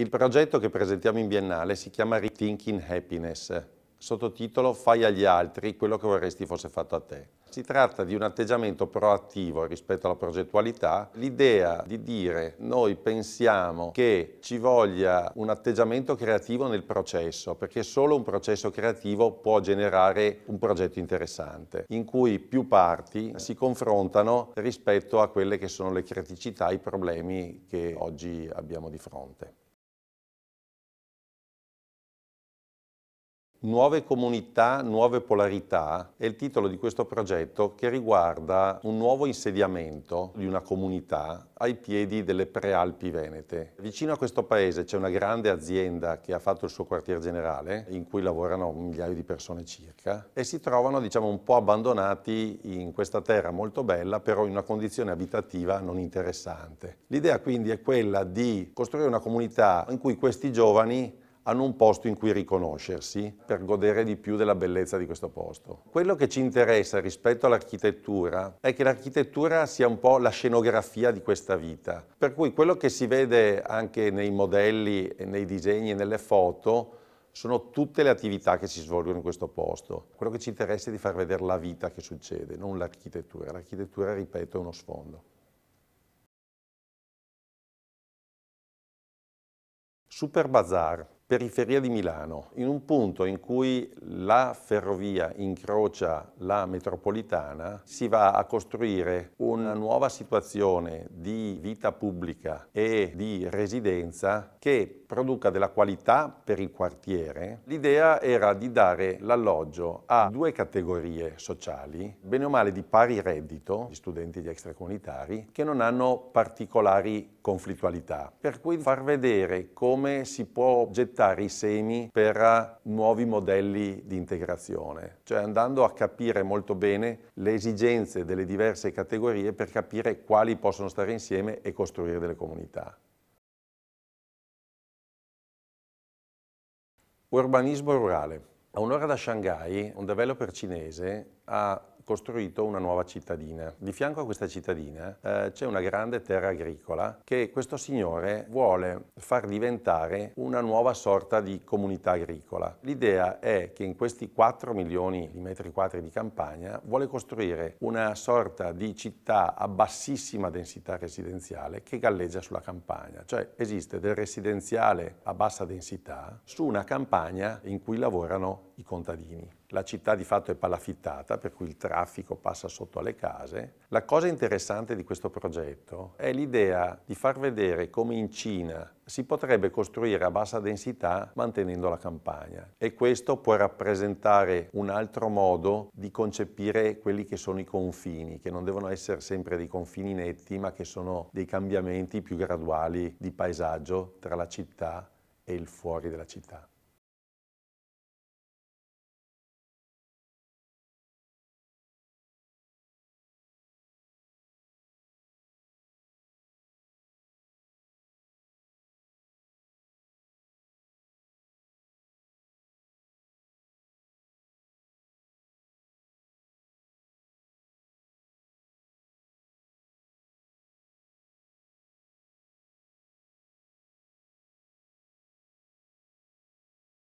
Il progetto che presentiamo in biennale si chiama Rethinking Happiness, sottotitolo Fai agli altri quello che vorresti fosse fatto a te. Si tratta di un atteggiamento proattivo rispetto alla progettualità, l'idea di dire noi pensiamo che ci voglia un atteggiamento creativo nel processo, perché solo un processo creativo può generare un progetto interessante, in cui più parti si confrontano rispetto a quelle che sono le criticità, i problemi che oggi abbiamo di fronte. Nuove comunità, nuove polarità è il titolo di questo progetto che riguarda un nuovo insediamento di una comunità ai piedi delle prealpi venete. Vicino a questo paese c'è una grande azienda che ha fatto il suo quartier generale, in cui lavorano un migliaio di persone circa, e si trovano diciamo un po' abbandonati in questa terra molto bella, però in una condizione abitativa non interessante. L'idea quindi è quella di costruire una comunità in cui questi giovani hanno un posto in cui riconoscersi per godere di più della bellezza di questo posto. Quello che ci interessa rispetto all'architettura è che l'architettura sia un po' la scenografia di questa vita, per cui quello che si vede anche nei modelli, nei disegni e nelle foto sono tutte le attività che si svolgono in questo posto. Quello che ci interessa è di far vedere la vita che succede, non l'architettura. L'architettura, ripeto, è uno sfondo. Super Bazar periferia di Milano, in un punto in cui la ferrovia incrocia la metropolitana, si va a costruire una nuova situazione di vita pubblica e di residenza che produca della qualità per il quartiere. L'idea era di dare l'alloggio a due categorie sociali, bene o male di pari reddito, gli studenti gli extracomunitari, che non hanno particolari conflittualità, per cui far vedere come si può gettare gettare i semi per eh, nuovi modelli di integrazione, cioè andando a capire molto bene le esigenze delle diverse categorie per capire quali possono stare insieme e costruire delle comunità. Urbanismo rurale. A un'ora da Shanghai, un developer cinese ha costruito una nuova cittadina. Di fianco a questa cittadina eh, c'è una grande terra agricola che questo signore vuole far diventare una nuova sorta di comunità agricola. L'idea è che in questi 4 milioni di metri quadri di campagna vuole costruire una sorta di città a bassissima densità residenziale che galleggia sulla campagna, cioè esiste del residenziale a bassa densità su una campagna in cui lavorano i contadini. La città di fatto è palafittata, per cui il tratto traffico passa sotto alle case. La cosa interessante di questo progetto è l'idea di far vedere come in Cina si potrebbe costruire a bassa densità mantenendo la campagna e questo può rappresentare un altro modo di concepire quelli che sono i confini, che non devono essere sempre dei confini netti, ma che sono dei cambiamenti più graduali di paesaggio tra la città e il fuori della città.